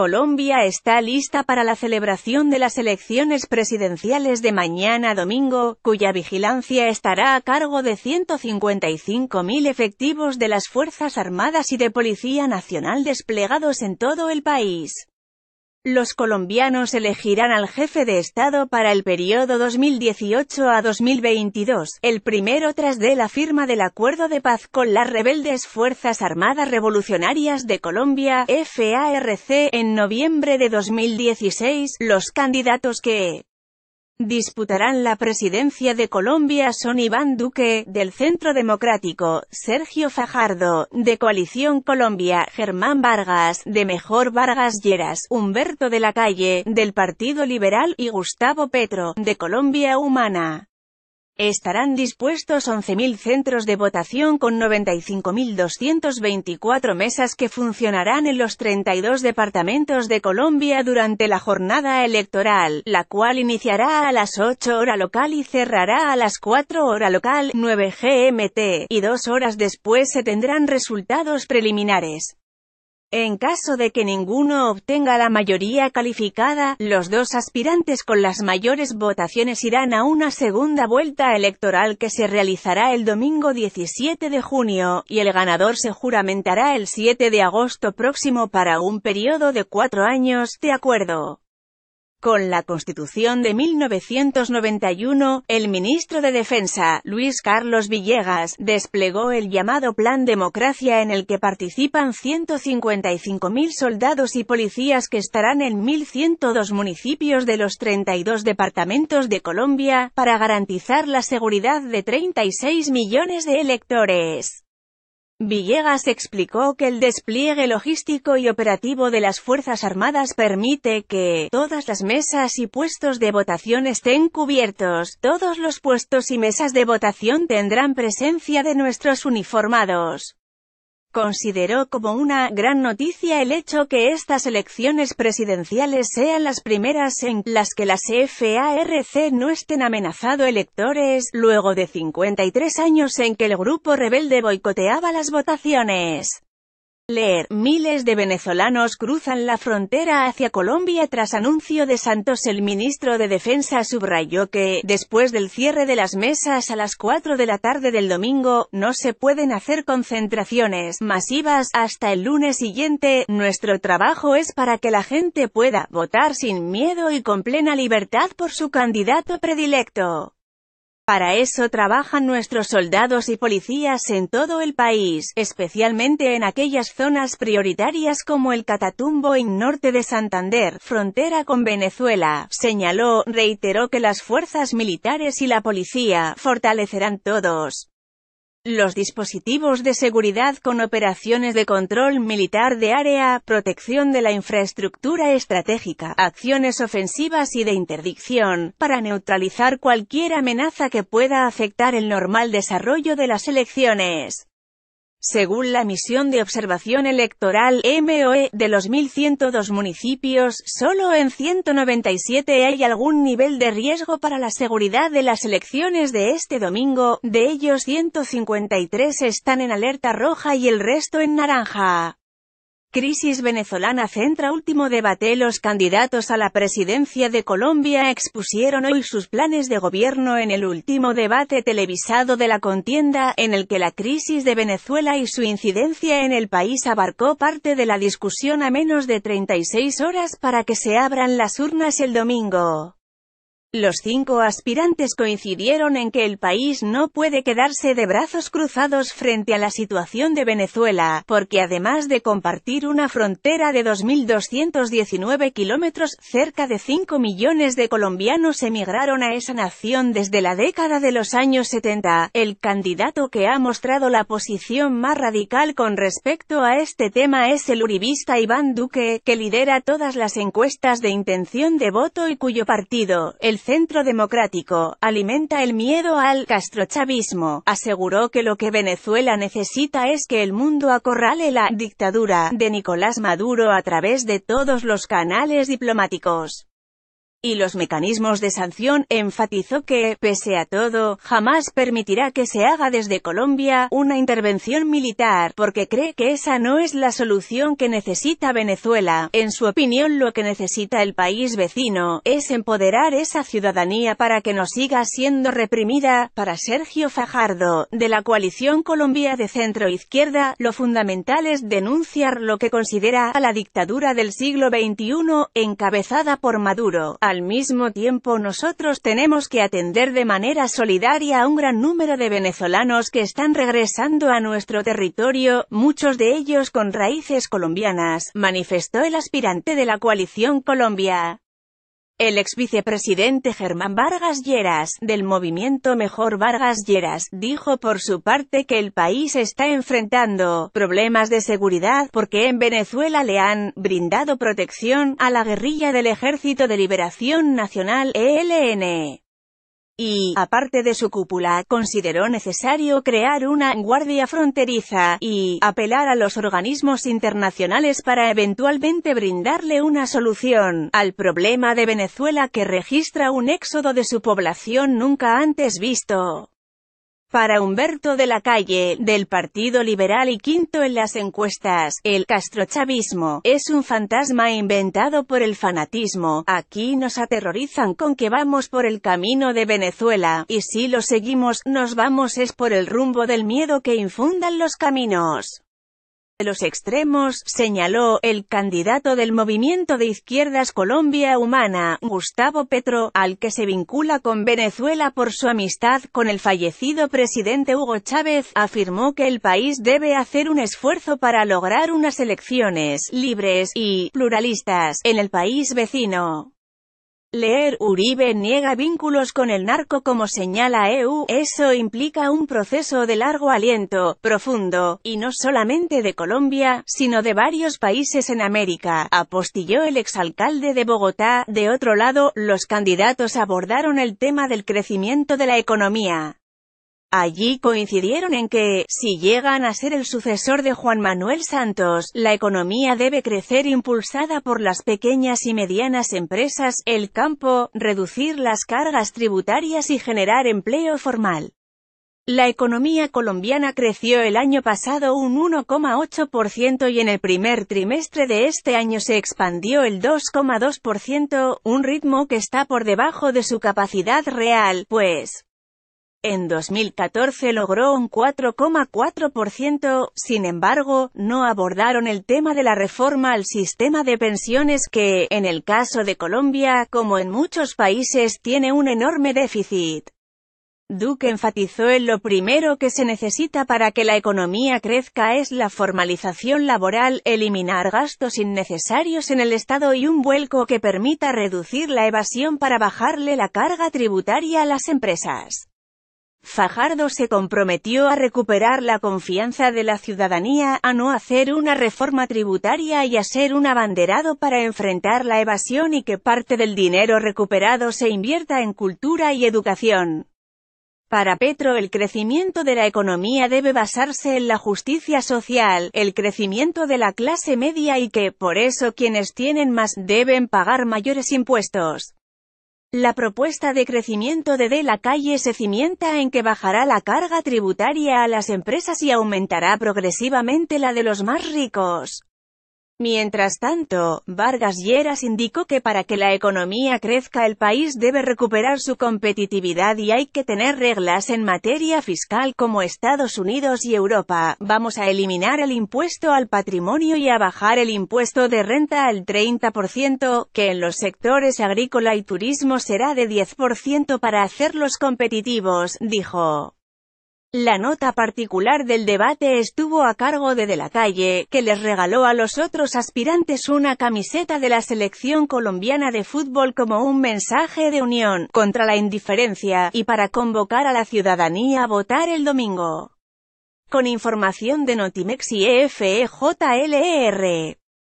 Colombia está lista para la celebración de las elecciones presidenciales de mañana domingo, cuya vigilancia estará a cargo de 155.000 efectivos de las Fuerzas Armadas y de Policía Nacional desplegados en todo el país. Los colombianos elegirán al jefe de Estado para el periodo 2018 a 2022, el primero tras de la firma del acuerdo de paz con las rebeldes Fuerzas Armadas Revolucionarias de Colombia, FARC, en noviembre de 2016. Los candidatos que Disputarán la presidencia de Colombia son Iván Duque, del Centro Democrático, Sergio Fajardo, de Coalición Colombia, Germán Vargas, de Mejor Vargas Lleras, Humberto de la Calle, del Partido Liberal y Gustavo Petro, de Colombia Humana. Estarán dispuestos 11.000 centros de votación con 95.224 mesas que funcionarán en los 32 departamentos de Colombia durante la jornada electoral, la cual iniciará a las 8 hora local y cerrará a las 4 hora local, 9 GMT, y dos horas después se tendrán resultados preliminares. En caso de que ninguno obtenga la mayoría calificada, los dos aspirantes con las mayores votaciones irán a una segunda vuelta electoral que se realizará el domingo 17 de junio, y el ganador se juramentará el 7 de agosto próximo para un periodo de cuatro años, de acuerdo con la Constitución de 1991, el ministro de Defensa, Luis Carlos Villegas, desplegó el llamado Plan Democracia en el que participan 155.000 soldados y policías que estarán en 1.102 municipios de los 32 departamentos de Colombia, para garantizar la seguridad de 36 millones de electores. Villegas explicó que el despliegue logístico y operativo de las Fuerzas Armadas permite que todas las mesas y puestos de votación estén cubiertos, todos los puestos y mesas de votación tendrán presencia de nuestros uniformados. Consideró como una gran noticia el hecho que estas elecciones presidenciales sean las primeras en las que las FARC no estén amenazado electores, luego de 53 años en que el grupo rebelde boicoteaba las votaciones. Leer, miles de venezolanos cruzan la frontera hacia Colombia tras anuncio de Santos el ministro de Defensa subrayó que, después del cierre de las mesas a las 4 de la tarde del domingo, no se pueden hacer concentraciones masivas hasta el lunes siguiente, nuestro trabajo es para que la gente pueda votar sin miedo y con plena libertad por su candidato predilecto. Para eso trabajan nuestros soldados y policías en todo el país, especialmente en aquellas zonas prioritarias como el Catatumbo en norte de Santander, frontera con Venezuela. Señaló, reiteró que las fuerzas militares y la policía fortalecerán todos los dispositivos de seguridad con operaciones de control militar de área, protección de la infraestructura estratégica, acciones ofensivas y de interdicción, para neutralizar cualquier amenaza que pueda afectar el normal desarrollo de las elecciones. Según la misión de observación electoral MOE de los 1.102 municipios, solo en 197 hay algún nivel de riesgo para la seguridad de las elecciones de este domingo, de ellos 153 están en alerta roja y el resto en naranja. Crisis venezolana centra último debate Los candidatos a la presidencia de Colombia expusieron hoy sus planes de gobierno en el último debate televisado de la contienda, en el que la crisis de Venezuela y su incidencia en el país abarcó parte de la discusión a menos de 36 horas para que se abran las urnas el domingo. Los cinco aspirantes coincidieron en que el país no puede quedarse de brazos cruzados frente a la situación de Venezuela, porque además de compartir una frontera de 2.219 kilómetros, cerca de 5 millones de colombianos emigraron a esa nación desde la década de los años 70. El candidato que ha mostrado la posición más radical con respecto a este tema es el uribista Iván Duque, que lidera todas las encuestas de intención de voto y cuyo partido, el Centro Democrático, alimenta el miedo al castrochavismo. Aseguró que lo que Venezuela necesita es que el mundo acorrale la dictadura de Nicolás Maduro a través de todos los canales diplomáticos y los mecanismos de sanción, enfatizó que, pese a todo, jamás permitirá que se haga desde Colombia una intervención militar, porque cree que esa no es la solución que necesita Venezuela. En su opinión lo que necesita el país vecino, es empoderar esa ciudadanía para que no siga siendo reprimida. Para Sergio Fajardo, de la coalición Colombia de centro-izquierda, lo fundamental es denunciar lo que considera a la dictadura del siglo XXI, encabezada por Maduro al mismo tiempo nosotros tenemos que atender de manera solidaria a un gran número de venezolanos que están regresando a nuestro territorio, muchos de ellos con raíces colombianas, manifestó el aspirante de la coalición Colombia. El ex vicepresidente Germán Vargas Lleras, del movimiento Mejor Vargas Lleras, dijo por su parte que el país está enfrentando problemas de seguridad porque en Venezuela le han brindado protección a la guerrilla del Ejército de Liberación Nacional ELN y, aparte de su cúpula, consideró necesario crear una «guardia fronteriza» y «apelar a los organismos internacionales para eventualmente brindarle una solución» al problema de Venezuela que registra un éxodo de su población nunca antes visto. Para Humberto de la Calle, del Partido Liberal y quinto en las encuestas, el castrochavismo es un fantasma inventado por el fanatismo. Aquí nos aterrorizan con que vamos por el camino de Venezuela, y si lo seguimos, nos vamos es por el rumbo del miedo que infundan los caminos de los extremos, señaló, el candidato del movimiento de izquierdas Colombia Humana, Gustavo Petro, al que se vincula con Venezuela por su amistad con el fallecido presidente Hugo Chávez, afirmó que el país debe hacer un esfuerzo para lograr unas elecciones libres y pluralistas en el país vecino. Leer Uribe niega vínculos con el narco como señala EU, eso implica un proceso de largo aliento, profundo, y no solamente de Colombia, sino de varios países en América, apostilló el exalcalde de Bogotá. De otro lado, los candidatos abordaron el tema del crecimiento de la economía. Allí coincidieron en que, si llegan a ser el sucesor de Juan Manuel Santos, la economía debe crecer impulsada por las pequeñas y medianas empresas, el campo, reducir las cargas tributarias y generar empleo formal. La economía colombiana creció el año pasado un 1,8% y en el primer trimestre de este año se expandió el 2,2%, un ritmo que está por debajo de su capacidad real, pues, en 2014 logró un 4,4%, sin embargo, no abordaron el tema de la reforma al sistema de pensiones que, en el caso de Colombia, como en muchos países, tiene un enorme déficit. Duke enfatizó en lo primero que se necesita para que la economía crezca es la formalización laboral, eliminar gastos innecesarios en el Estado y un vuelco que permita reducir la evasión para bajarle la carga tributaria a las empresas. Fajardo se comprometió a recuperar la confianza de la ciudadanía, a no hacer una reforma tributaria y a ser un abanderado para enfrentar la evasión y que parte del dinero recuperado se invierta en cultura y educación. Para Petro el crecimiento de la economía debe basarse en la justicia social, el crecimiento de la clase media y que, por eso quienes tienen más, deben pagar mayores impuestos. La propuesta de crecimiento de De la Calle se cimienta en que bajará la carga tributaria a las empresas y aumentará progresivamente la de los más ricos. Mientras tanto, Vargas Lleras indicó que para que la economía crezca el país debe recuperar su competitividad y hay que tener reglas en materia fiscal como Estados Unidos y Europa. Vamos a eliminar el impuesto al patrimonio y a bajar el impuesto de renta al 30%, que en los sectores agrícola y turismo será de 10% para hacerlos competitivos, dijo. La nota particular del debate estuvo a cargo de De la Calle, que les regaló a los otros aspirantes una camiseta de la selección colombiana de fútbol como un mensaje de unión, contra la indiferencia, y para convocar a la ciudadanía a votar el domingo. Con información de Notimex y EFEJLER